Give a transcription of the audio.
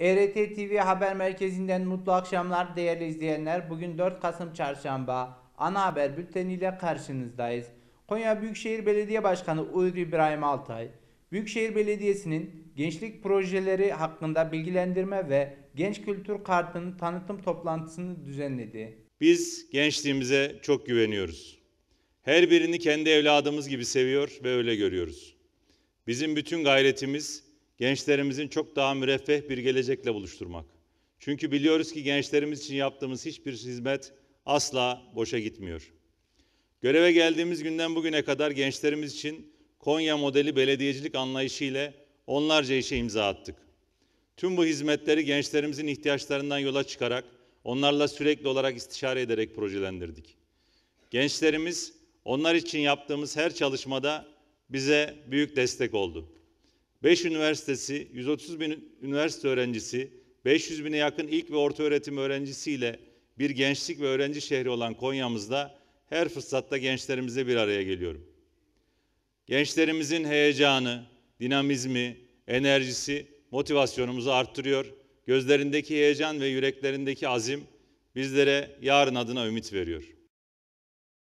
ERT TV Haber Merkezi'nden mutlu akşamlar değerli izleyenler. Bugün 4 Kasım Çarşamba ana haber bülteniyle karşınızdayız. Konya Büyükşehir Belediye Başkanı Uğur İbrahim Altay, Büyükşehir Belediyesi'nin gençlik projeleri hakkında bilgilendirme ve genç kültür kartının tanıtım toplantısını düzenledi. Biz gençliğimize çok güveniyoruz. Her birini kendi evladımız gibi seviyor ve öyle görüyoruz. Bizim bütün gayretimiz gençlerimizin çok daha müreffeh bir gelecekle buluşturmak. Çünkü biliyoruz ki gençlerimiz için yaptığımız hiçbir hizmet asla boşa gitmiyor. Göreve geldiğimiz günden bugüne kadar gençlerimiz için Konya modeli belediyecilik anlayışı ile onlarca işe imza attık. Tüm bu hizmetleri gençlerimizin ihtiyaçlarından yola çıkarak, onlarla sürekli olarak istişare ederek projelendirdik. Gençlerimiz onlar için yaptığımız her çalışmada bize büyük destek oldu. 5 üniversitesi, 130 bin üniversite öğrencisi, 500 bine yakın ilk ve orta öğretim öğrencisiyle bir gençlik ve öğrenci şehri olan Konya'mızda her fırsatta gençlerimize bir araya geliyorum. Gençlerimizin heyecanı, dinamizmi, enerjisi motivasyonumuzu arttırıyor. Gözlerindeki heyecan ve yüreklerindeki azim bizlere yarın adına ümit veriyor.